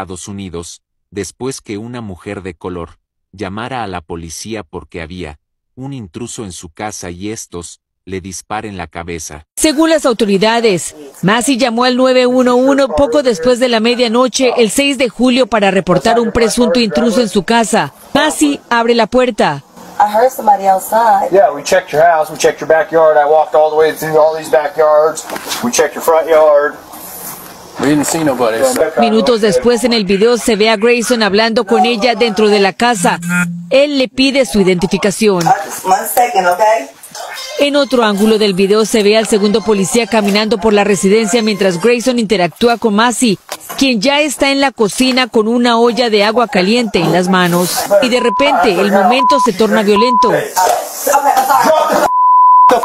Estados Unidos, después que una mujer de color llamara a la policía porque había un intruso en su casa y estos le disparen la cabeza. Según las autoridades, Massey llamó al 911 poco después de la medianoche el 6 de julio para reportar un presunto intruso en su casa. Massey abre la puerta. Yeah, we checked your house, we checked your backyard. I walked all the way through all these backyards. We checked your front Minutos después en el video se ve a Grayson hablando con ella dentro de la casa. Él le pide su identificación. En otro ángulo del video se ve al segundo policía caminando por la residencia mientras Grayson interactúa con Massey, quien ya está en la cocina con una olla de agua caliente en las manos. Y de repente el momento se torna violento.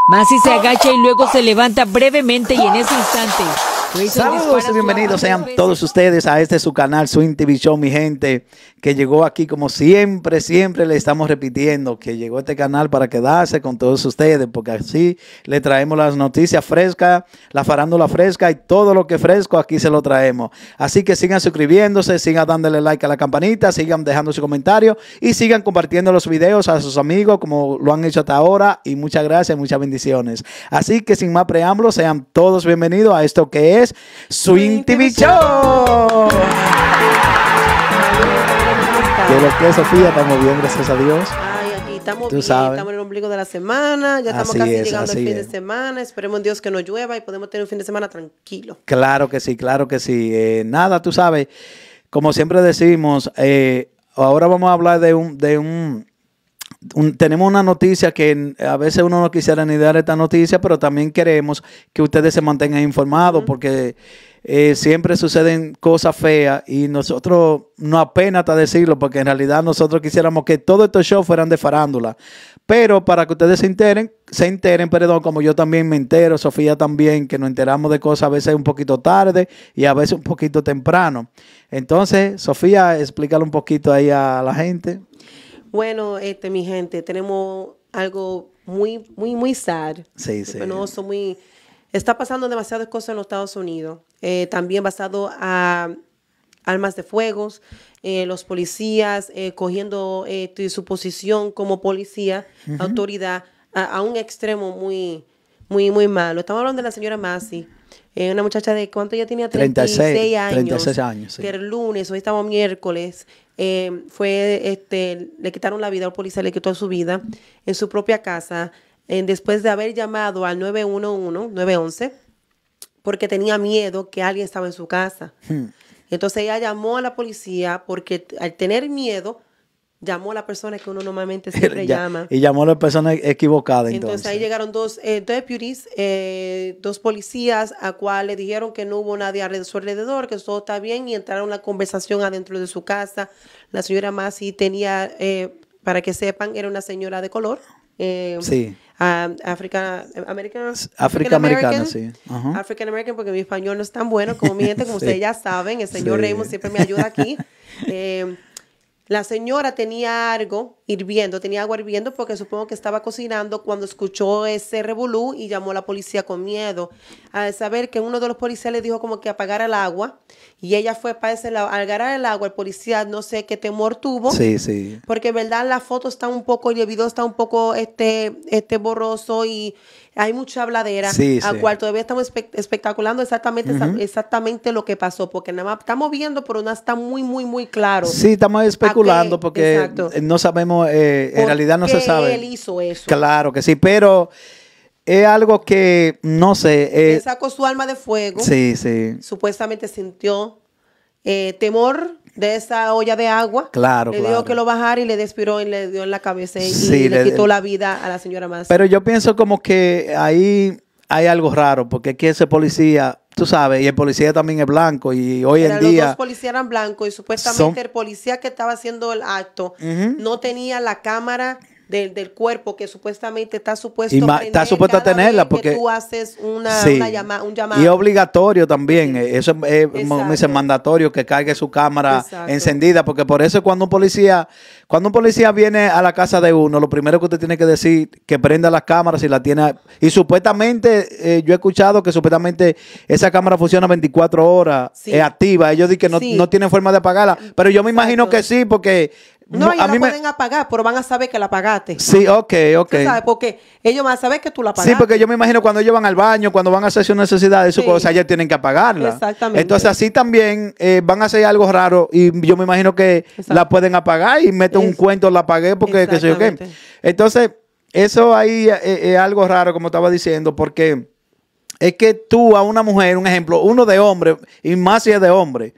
Massey se agacha y luego se levanta brevemente y en ese instante Saludos y bienvenidos sean todos ustedes a este su canal su TV mi gente, que llegó aquí como siempre, siempre le estamos repitiendo que llegó este canal para quedarse con todos ustedes, porque así le traemos las noticias frescas, la farándula fresca y todo lo que fresco aquí se lo traemos. Así que sigan suscribiéndose, sigan dándole like a la campanita, sigan dejando su comentario y sigan compartiendo los videos a sus amigos como lo han hecho hasta ahora y muchas gracias, muchas bendiciones. Así que sin más preámbulos, sean todos bienvenidos a esto que es Swing su Show. De que Sofía, estamos bien, gracias a Dios. Ay, estamos bien, estamos en el ombligo de la semana, ya estamos casi llegando al fin de semana, esperemos en Dios que no llueva y podemos tener un fin de semana tranquilo. Claro que sí, claro que sí. Eh, nada, tú sabes, como siempre decimos, eh, ahora vamos a hablar de un, tenemos una noticia que a veces uno no quisiera ni dar esta noticia, pero también queremos que ustedes se mantengan informados porque eh, siempre suceden cosas feas y nosotros no apenas hasta decirlo porque en realidad nosotros quisiéramos que todos estos shows fueran de farándula. Pero para que ustedes se enteren, se enteren, perdón, como yo también me entero, Sofía también, que nos enteramos de cosas a veces un poquito tarde y a veces un poquito temprano. Entonces, Sofía, explícale un poquito ahí a la gente. Bueno, este, mi gente, tenemos algo muy, muy, muy sad. Sí, sí. muy... Está pasando demasiadas cosas en los Estados Unidos. Eh, también basado a armas de fuegos, eh, los policías eh, cogiendo su posición como policía, autoridad, a, un extremo muy, muy, muy malo. Estamos hablando de la señora Masi. una muchacha de cuánto ya tenía 36, años. 36 años. Que el lunes, hoy estamos miércoles, eh, fue, este, le quitaron la vida, al policía le quitó su vida en su propia casa, en después de haber llamado al 911, 911, porque tenía miedo que alguien estaba en su casa. Hmm. Entonces ella llamó a la policía porque al tener miedo llamó a la persona que uno normalmente siempre llama. Y llamó a la persona equivocada. Entonces, entonces ahí llegaron dos eh, deputies, eh, dos policías, a cual le dijeron que no hubo nadie a su alrededor, que todo está bien, y entraron a la conversación adentro de su casa. La señora Masi tenía, eh, para que sepan, era una señora de color. sí. África, americana áfrica África-americana, sí. African American, porque mi español no es tan bueno como mi gente, como ustedes ya saben. El señor Raymond siempre me ayuda aquí. Eh, la señora tenía algo hirviendo, tenía agua hirviendo porque supongo que estaba cocinando cuando escuchó ese revolú y llamó a la policía con miedo. Al saber que uno de los policías le dijo como que apagara el agua y ella fue para ese el agua, el policía no sé qué temor tuvo. Sí, sí. Porque en verdad la foto está un poco y el video está un poco este, este borroso y hay mucha habladera, sí, a cual todavía estamos espectaculando exactamente, exactamente lo que pasó, porque nada más estamos viendo, pero no está muy, muy, muy claro. Sí, estamos especulando porque no sabemos eh, en realidad no se sabe. hizo eso. Claro que sí, pero es algo que, no sé. Eh, sacó su alma de fuego. Sí, sí. Supuestamente sintió eh, temor de esa olla de agua. Claro, Le que lo bajara y le despiró y le dio en la cabeza y, le, quitó la vida a la señora más. Pero yo pienso como que ahí hay algo raro, porque aquí ese policía Tú sabes, y el policía también es blanco y hoy en día... Los dos policías eran blancos y supuestamente el policía que estaba haciendo el acto no tenía la cámara del, cuerpo que supuestamente está supuesto está supuesto a tenerla porque tú haces una, un llamado. Y obligatorio también, eh, eso es, eh, mandatorio que caiga su cámara encendida, porque por eso cuando un policía, cuando un policía viene a la casa de uno, lo primero que usted tiene que decir que prenda las cámaras si la tiene y supuestamente eh, yo he escuchado que supuestamente esa cámara funciona 24 horas, es activa, ellos dicen que no, no tienen forma de apagarla, pero yo me imagino que sí porque no, ellos pueden apagar, pero van a saber que la apagaste. Sí, ok, ok. Sabes? Porque ellos van a saber que tú la apagaste. Sí, porque yo me imagino cuando ellos van al baño, cuando van a hacer sus necesidades, sí. su cosa, ellos tienen que apagarla. Exactamente. Entonces, así también eh, van a hacer algo raro y yo me imagino que la pueden apagar y meten un cuento, la apagué porque qué sé yo qué. Entonces, eso ahí eh, eh, es algo raro, como estaba diciendo, porque es que tú a una mujer, un ejemplo, uno de hombre, y más si es de hombre,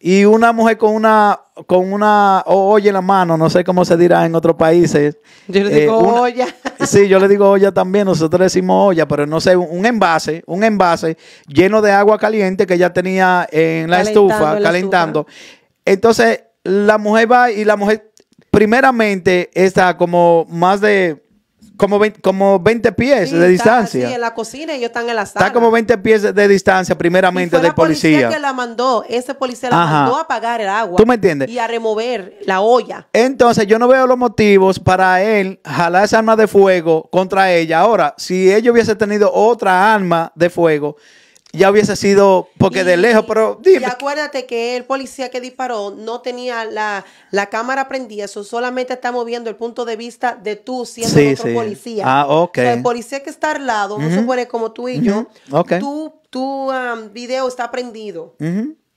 y una mujer con una, con una olla en la mano, no sé cómo se dirá en otros países. Yo le eh, digo olla. Sí, yo le digo olla también, nosotros decimos olla, pero no sé, un envase, un envase lleno de agua caliente que ya tenía en la estufa, calentando. Entonces, la mujer va y la mujer primeramente está como más de como 20, como pies de distancia. Sí, en la cocina ellos están en la sala. Está como 20 pies de, distancia, primeramente, del policía. la mandó. Ese policía la mandó a apagar el agua. ¿Tú me entiendes? Y a remover la olla. Entonces, yo no veo los motivos para él jalar esa arma de fuego contra ella. Ahora, si ella hubiese tenido otra arma de fuego ya hubiese sido, porque de lejos, pero Y acuérdate que el policía que disparó no tenía la, cámara prendida, eso solamente está moviendo el punto de vista de tú siendo otro policía. Ah, ok. el policía que está al lado, no se como tú y yo, Tú, tu, video está prendido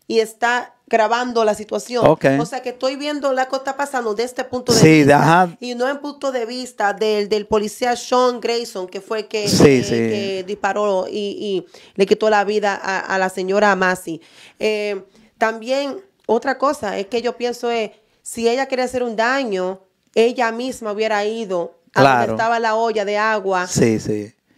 y está grabando la situación. O sea que estoy viendo la cosa pasando desde este punto de sí, vista. Y no en punto de vista del, policía Sean Grayson, que fue que, disparó y, le quitó la vida a, la señora Massey. Eh, también, otra cosa es que yo pienso es, si ella quería hacer un daño, ella misma hubiera ido a donde estaba la olla de agua.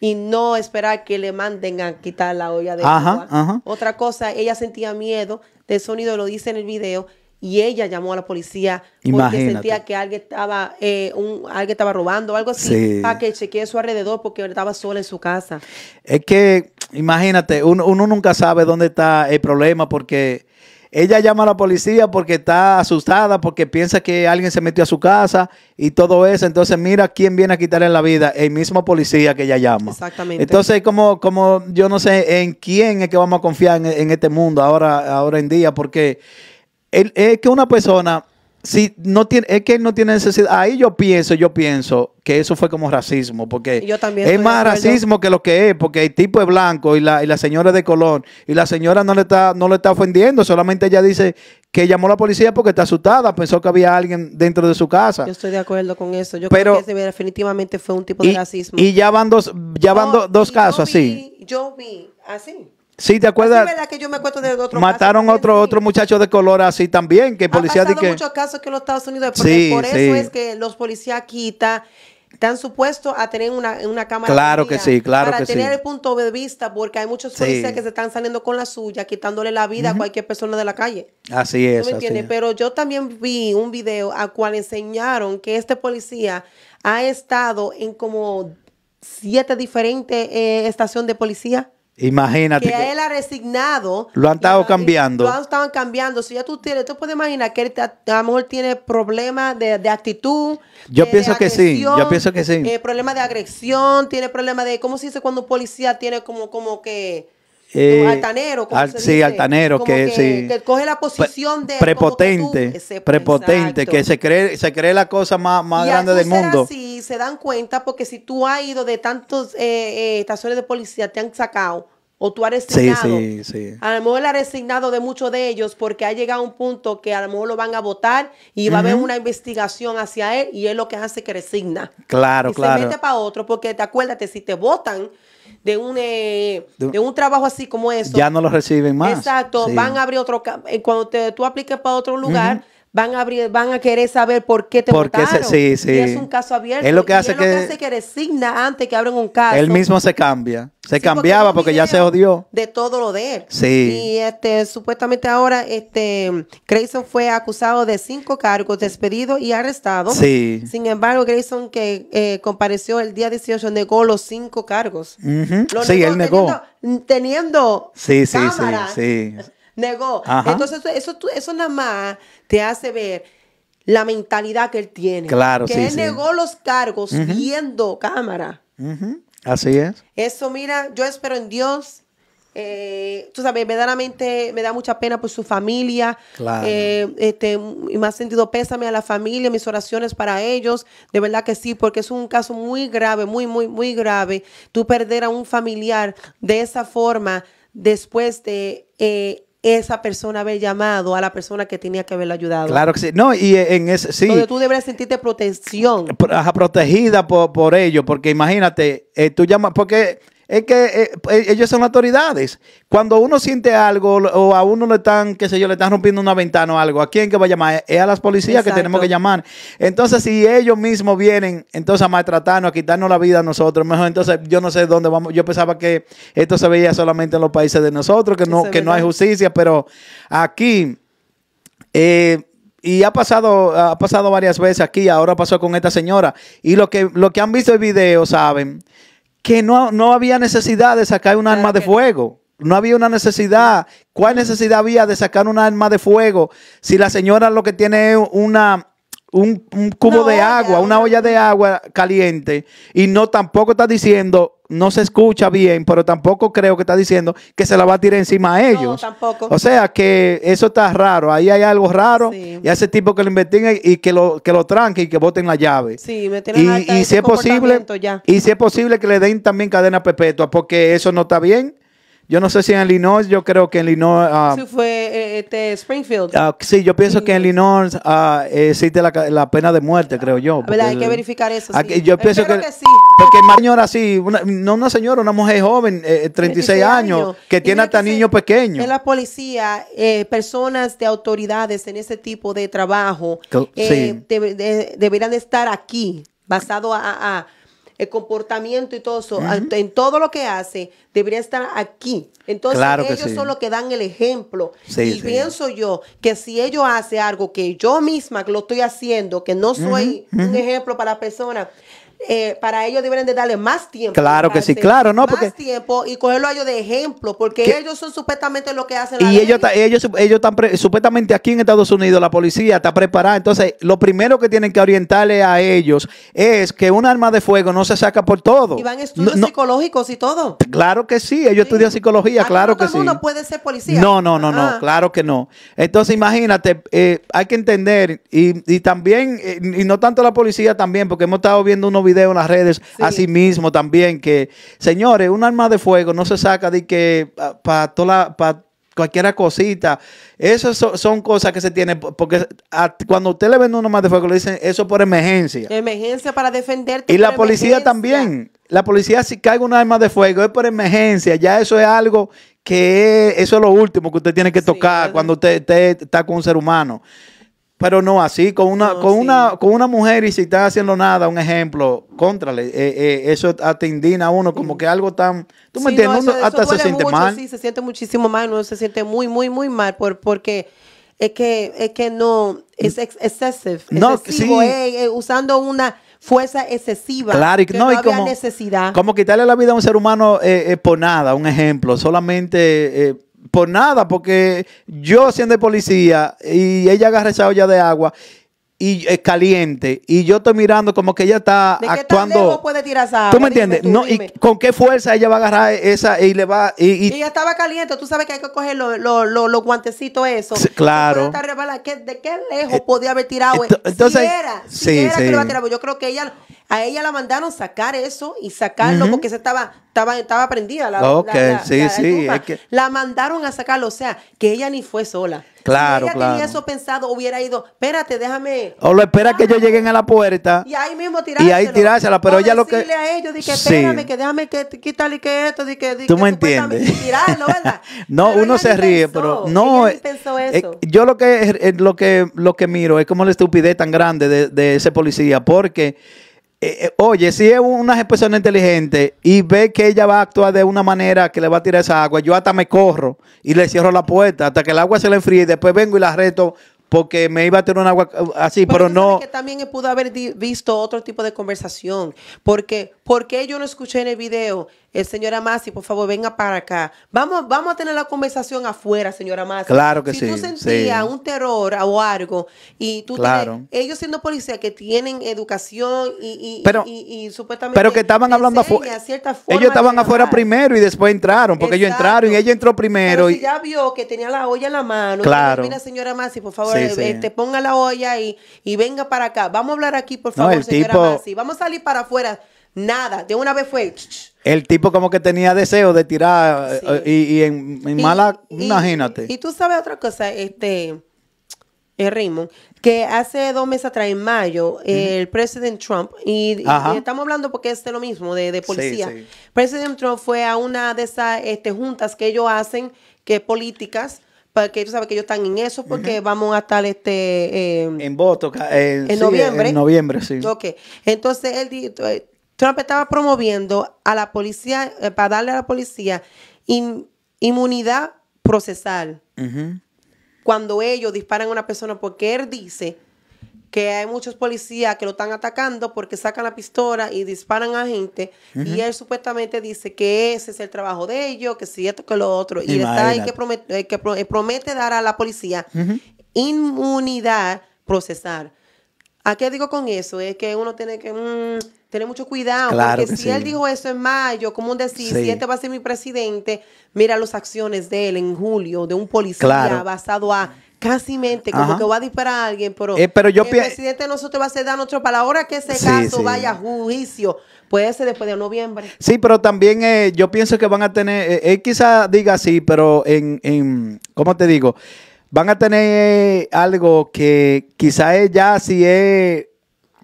y no esperar que le manden a quitar la olla de agua. Otra cosa, ella sentía miedo, de sonido, lo dice en el video, y ella llamó a la policía porque sentía que alguien estaba eh, un, alguien estaba robando algo así para que chequee su alrededor porque estaba sola en su casa. Es que imagínate, uno, uno, nunca sabe dónde está el problema porque ella llama a la policía porque está asustada, porque piensa que alguien se metió a su casa y todo eso. Entonces, mira quién viene a quitarle la vida. El mismo policía que ella llama. Exactamente. Entonces, como, como yo no sé en quién es que vamos a confiar en, este mundo ahora, ahora en día, porque es que una persona si no tiene, es que no tiene necesidad. Ahí yo pienso, yo pienso que eso fue como racismo, porque es más racismo que lo que es, porque el tipo es blanco y la, y la señora es de color, y la señora no le está, no le está ofendiendo, solamente ella dice que llamó a la policía porque está asustada, pensó que había alguien dentro de su casa. Yo estoy de acuerdo con eso. Yo Pero, definitivamente fue un tipo de racismo. Y ya van dos, ya van dos casos así. Yo vi así. Sí, ¿te acuerdas? verdad que yo me de otro Mataron otro, otro muchacho de color así también, que policía... Ha muchos casos que los Estados Unidos, por eso es que los policías quitan están supuestos a tener una, cámara. Claro que sí, claro para tener el punto de vista, porque hay muchos policías que se están saliendo con la suya, quitándole la vida a cualquier persona de la calle. Así es. Pero yo también vi un video a cual enseñaron que este policía ha estado en como siete diferentes eh, estaciones de policía. Imagínate. Que, él ha resignado. Lo han estado cambiando. Lo han estado cambiando. Si ya tú tienes, tú puedes imaginar que él a, lo mejor tiene problemas de, actitud. Yo pienso que sí. Yo pienso que sí. Eh, problemas de agresión, tiene problemas de, ¿cómo se dice cuando un policía tiene como, como que eh, altanero, altanero, que, coge la pues, posición de prepotente, que prepotente, que se cree, se cree la cosa más, grande del mundo. Sí, se dan cuenta porque si tú has ido de tantos eh, eh, estaciones de policía te han sacado o tú has resignado. A lo mejor él ha resignado de muchos de ellos porque ha llegado a un punto que a lo mejor lo van a votar y va a haber una investigación hacia él y es lo que hace que resigna. Claro, y Se mete para otro porque te acuérdate si te votan eh, de un, de un trabajo así como eso. Ya no lo reciben más. Exacto, van a abrir otro, eh, cuando tú apliques para otro lugar, van a van a querer saber por qué te Porque es un caso abierto. Es lo que hace, y es que, lo que, hace que resigna antes que abren un caso. Él mismo se cambia. Se cambiaba porque, ya se odió. De todo lo de él. Sí. Y este, supuestamente ahora, este, Grayson fue acusado de cinco cargos, despedido y arrestado. Sí. Sin embargo, Grayson que eh, compareció el día 18 negó los cinco cargos. sí, él negó. Teniendo, sí, sí, sí, sí negó. Entonces, eso, eso nada más te hace ver la mentalidad que él tiene. Claro, Que él negó los cargos viendo cámara. Así es. Eso, mira, yo espero en Dios. Eh, tú sabes, verdaderamente me da mucha pena por pues, su familia. Claro. Eh, este, y me ha sentido pésame a la familia, mis oraciones para ellos. De verdad que sí, porque es un caso muy grave, muy, muy, muy grave. Tú perder a un familiar de esa forma después de eh, esa persona haber llamado a la persona que tenía que haberla ayudado. Claro que sí. No, y en ese, sí. Donde tú deberías sentirte protección. protegida por, por ello, porque imagínate, eh, tú llamas, porque es que eh, pues, e-, ellos son autoridades. Cuando uno siente algo o a uno le están, qué sé yo, le están rompiendo una ventana o algo, ¿a quién que va a llamar? Es a las policías que tenemos que llamar. Entonces, si ellos mismos vienen entonces a maltratarnos, a quitarnos la vida a nosotros, mejor entonces yo no sé dónde vamos. Yo pensaba que esto se veía solamente en los países de nosotros, que no, que no hay justicia, pero aquí... Eh, y ha pasado, ha pasado varias veces aquí, ahora pasó con esta señora. Y lo que, lo que han visto el video saben que no, no había necesidad de sacar un arma de fuego. No había una necesidad. ¿Cuál necesidad había de sacar un arma de fuego si la señora lo que tiene es una, un, cubo de agua, una olla de agua caliente, y no tampoco está diciendo, no se escucha bien, pero tampoco creo que está diciendo que se la va a tirar encima a ellos. No, tampoco. O sea que eso está raro, ahí hay algo raro, y a ese tipo que lo investiguen y que lo, que lo tranque y que voten la llave. Sí, me tienen y, si es posible Y si es posible que le den también cadena perpetua, porque eso no está bien. Yo no sé si en Illinois, yo creo que en Illinois... Uh, fue eh, eh, Springfield. Ah, sí, yo pienso que en Illinois ah, existe la, pena de muerte, creo yo. Hay que verificar eso. Yo pienso que, sí. Porque mayor así, una, no una señora, una mujer joven, 36, eh, años, que tiene hasta niños pequeños. En la policía, personas de autoridades en ese tipo de trabajo eh, de, deberían estar aquí, basado a el comportamiento y todo eso, en todo lo que hace, debería estar aquí. Entonces ellos son los que dan el ejemplo. y pienso yo que si ellos hacen algo que yo misma lo estoy haciendo, que no soy un ejemplo para personas, eh, para ellos deben de darle más tiempo. Claro que sí, claro, ¿no? porque... tiempo y cogerlo a ellos de ejemplo, porque ellos son supuestamente lo que hacen. y ellos, ellos, ellos están supuestamente aquí en Estados Unidos, la policía está preparada. Entonces, lo primero que tienen que orientarle a ellos es que un arma de fuego no se saca por todo. Y van estudios psicológicos y todo. Claro que sí, ellos estudian psicología, claro que sí. No puede ser policía. No, no, no, no, ah. claro que no. Entonces, imagínate, eh, hay que entender, y, y también, eh, y no tanto la policía también, porque hemos estado viendo unos videos en las redes sí. así mismo también. Que, señores, un arma de fuego no se saca de que ah, para toda cualquiera cosita. Esas son, cosas que se tienen, porque cuando usted le vende un arma de fuego, le dicen eso por emergencia. Emergencia para defenderte. Y la policía también. La policía si cae un arma de fuego es por emergencia. Ya eso es algo que eso es lo último que usted tiene que tocar cuando usted, está con un ser humano. Pero no así, con una, con una, con una mujer y si está haciendo nada, un ejemplo, contrale, eh, eh, eso atendina a uno, como que algo tan, tú me entiendes, uno hasta se siente mal. Sí, se siente muchísimo mal, uno se siente muy, muy, muy mal por, porque es que, es que no, es ex no, excesivo, sí. Eh, usando una fuerza excesiva. Claro, y, que no, hay necesidad. Como quitarle la vida a un ser humano por nada, un ejemplo, solamente por nada, porque yo siendo policía y ella agarra esa olla de agua y es caliente y yo estoy mirando como que ella está ¿De qué Tan lejos puede tirar esa ¿Tú me entiendes? no, y con qué fuerza ella va a agarrar esa y le va y, ella estaba caliente, tú sabes que hay que coger los lo, lo, guantecitos esos. claro. ¿De qué lejos podía haber tirado? E-? Entonces, si era, sí, era pues yo creo que ella a ella la mandaron sacar eso y sacarlo porque se estaba, estaba, estaba prendida. La, okay. la, sí, sí, La mandaron a sacarlo, o sea, que ella ni fue sola. Claro, si ella tenía eso pensado, hubiera ido, espérate, déjame. O lo espera que ellos lleguen a la puerta. Y ahí mismo tirársela. Y ahí tirársela, pero ella lo que. a ellos, espérame, que déjame esto, Tú me entiendes. no, uno se ríe, pero no. Eh, eh, yo lo que, eh, lo, que, lo que miro es como la estupidez tan grande de ese policía, porque eh, eh, oye, si es una persona inteligente y ve que ella va a actuar de una manera que le va a tirar esa agua, yo hasta me corro y le cierro la puerta hasta que el agua se le enfríe y después vengo y la reto porque me iba a tener un agua eh, así, pero, no. Que también pudo haber visto otro tipo de conversación, porque ¿Por qué yo no escuché en el video? Eh, señora Masi, por favor, venga para acá. Vamos, vamos a tener la conversación afuera, señora Masi. Claro que sí. Si tú sentías un terror o algo, y tú claro. ellos siendo policías que tienen educación y, pero, y, supuestamente. Pero que estaban hablando afuera. Ellos estaban afuera primero y después entraron, porque yo ellos entraron y ella entró primero. y ya vio que tenía la olla en la mano. Claro. Mira, señora Masi, por favor, eh, te este, ponga la olla y, y venga para acá. Vamos a hablar aquí, por favor, no, Vamos a salir para afuera. Nada, de una vez fue. El tipo como que tenía deseo de tirar eh, y, en, mala, imagínate. Y, tú sabes otra cosa, este, el eh, ritmo que hace dos meses atrás, en mayo, el presidente Trump, y, estamos hablando porque es lo mismo, de, policía, El presidente Trump fue a una de esas este, juntas que ellos hacen, que es políticas, que tú sabes que ellos están en eso porque vamos a estar este eh, en voto en noviembre en noviembre sí Ok. entonces él Trump estaba promoviendo a la policía, eh, para darle a la policía inmunidad procesal. Cuando ellos disparan a una persona, porque él dice que hay muchos policías que lo están atacando porque sacan la pistola y disparan a gente. Y él supuestamente dice que ese es el trabajo de ellos, que si esto, que lo otro. Y está que eh, eh, promete, dar a la policía inmunidad procesal. ¿A qué digo con eso? Es que uno tiene que... Mm, tener mucho cuidado, porque si él dijo eso en mayo, como decir, si este va a ser mi presidente, mira las acciones de él en julio, de un policía basado a casi mente, como que va a disparar a alguien, pero, eh, pero yo el presidente nosotros va a ser dar nuestro palabra que ese caso vaya a juicio. Puede ser después de noviembre. Sí, pero también eh, yo pienso que van a tener, eh, quizá diga así, pero en, en, ¿cómo te digo? Van a tener algo que quizá ya si es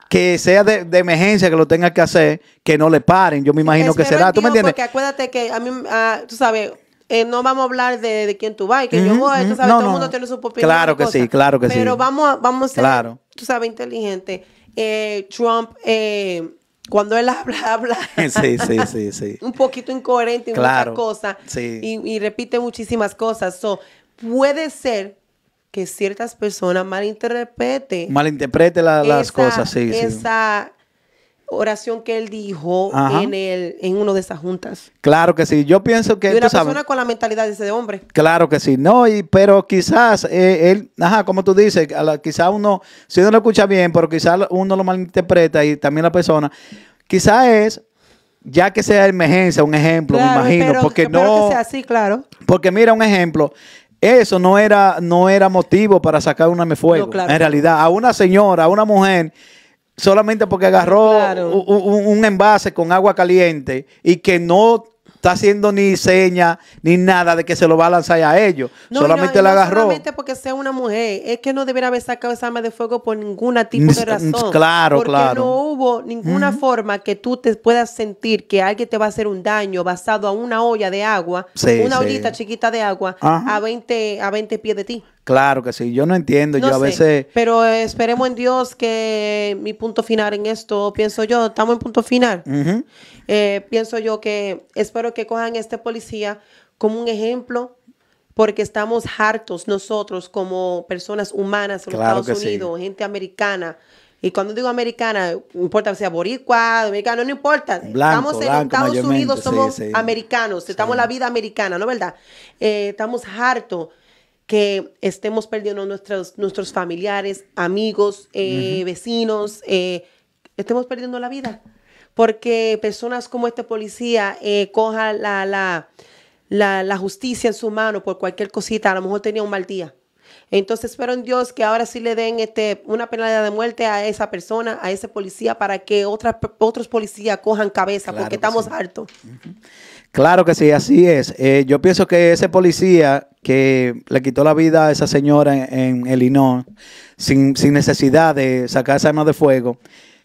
que sea de, emergencia, que lo tenga que hacer, que no le paren. Yo me imagino que será. ¿Tú me entiendes? Porque acuérdate que a mí, ah, tú sabes, eh, no vamos a hablar de, quién tú vas, que yo voy, tú sabes, todo el mundo tiene su opinión. Claro que sí, claro que sí. Pero vamos a, vamos ser, claro. tú sabes, inteligente. Eh, Trump, eh, cuando él habla, habla. sí, sí, sí, un poquito incoherente en claro, muchas cosas. Sí. Y, repite muchísimas cosas. So, puede ser que ciertas personas malinterpreten. Malinterpreten las cosas, sí. Esa oración que él dijo en, el, en una de esas juntas. Claro que sí. Yo pienso que. Y una persona con la mentalidad de ese hombre. Claro que sí. No, y, pero quizás eh, él, ajá, como tú dices, quizás uno, si uno lo escucha bien, pero quizás uno lo malinterpreta y también la persona, quizás es ya que sea emergencia, un ejemplo, me imagino, porque no. Que sea así, claro. Porque mira, un ejemplo, eso no era, no era motivo para sacar una me En realidad, a una señora, a una mujer, solamente porque agarró un, envase con agua caliente y que no está haciendo ni seña ni nada de que se lo va a lanzar a ellos. solamente la no agarró. solamente porque sea una mujer. Es que no debería haber sacado esa arma de fuego por ningún tipo de razón. Claro, porque No hubo ninguna forma que tú te puedas sentir que alguien te va a hacer un daño basado a una olla de agua, una ollita chiquita de agua, a 20, a 20 pies de ti. Claro que sí, yo no entiendo, yo a sé, veces... Pero esperemos en Dios que mi punto final en esto, pienso yo, estamos en punto final. Eh, pienso yo que espero que cojan este policía como un ejemplo, porque estamos hartos nosotros como personas humanas en Estados Unidos, gente americana. Y cuando digo americana, no importa sea boricua, dominicano, no importa. Blanco, estamos en Estados Unidos, somos americanos, estamos en la vida americana, ¿no es verdad? Eh, estamos hartos que estemos perdiendo nuestros, nuestros familiares, amigos, eh, vecinos, eh, estemos perdiendo la vida. Porque personas como este policía eh, coja la, la, justicia en su mano por cualquier cosita, a lo mejor tenía un mal día. Entonces espero en Dios que ahora sí le den este, una penalidad de muerte a esa persona, a ese policía, para que otras, otros policías cojan cabeza, porque estamos hartos. Claro que sí, así es. Eh, yo pienso que ese policía que le quitó la vida a esa señora en, en el sin, sin necesidad de sacar esa arma de fuego,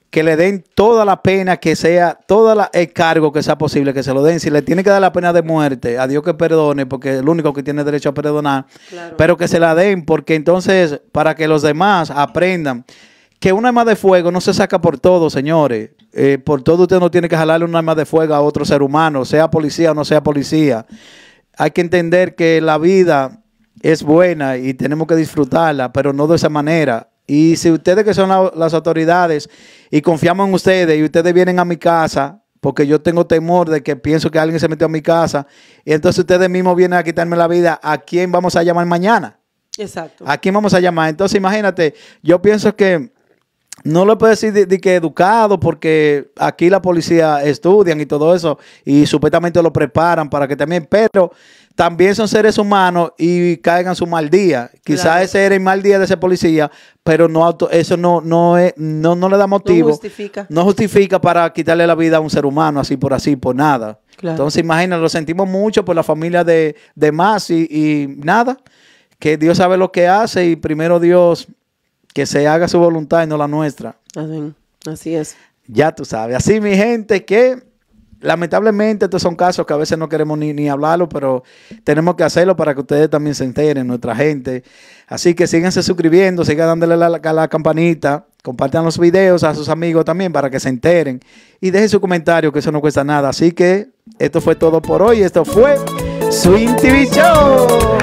que le den toda la pena que sea, todo el cargo que sea posible, que se lo den. Si le tiene que dar la pena de muerte, a Dios que perdone, porque es el único que tiene derecho a perdonar, pero que se la den, porque entonces, para que los demás aprendan que un arma de fuego no se saca por todo, señores. Eh, por todo usted no tiene que jalarle un arma de fuego a otro ser humano, sea policía o no sea policía. Hay que entender que la vida es buena y tenemos que disfrutarla, pero no de esa manera. Y si ustedes que son las autoridades y confiamos en ustedes y ustedes vienen a mi casa, porque yo tengo temor de que pienso que alguien se metió a mi casa, y entonces ustedes mismos vienen a quitarme la vida, ¿a quién vamos a llamar mañana? Exacto. ¿A quién vamos a llamar? Entonces imagínate, yo pienso que no le puedo decir de, que educado, porque aquí la policía estudian y todo eso, y supuestamente lo preparan para que también, pero también son seres humanos y caigan su mal día. Quizás ese era el mal día de ese policía, pero no auto, eso no, no, es, no, le da motivo. No justifica. No justifica para quitarle la vida a un ser humano, así por así, por nada. Entonces, imagínate, lo sentimos mucho por la familia de, de y nada, que Dios sabe lo que hace y primero Dios que se haga su voluntad y no la nuestra. Así es. Ya tú sabes. Así, mi gente, que lamentablemente estos son casos que a veces no queremos ni, ni hablarlo, pero tenemos que hacerlo para que ustedes también se enteren, nuestra gente. Así que síganse suscribiendo, sigan dándole la, la, campanita, compartan los videos a sus amigos también para que se enteren. Y dejen su comentario, que eso no cuesta nada. Así que esto fue todo por hoy. Esto fue Swing TV Show.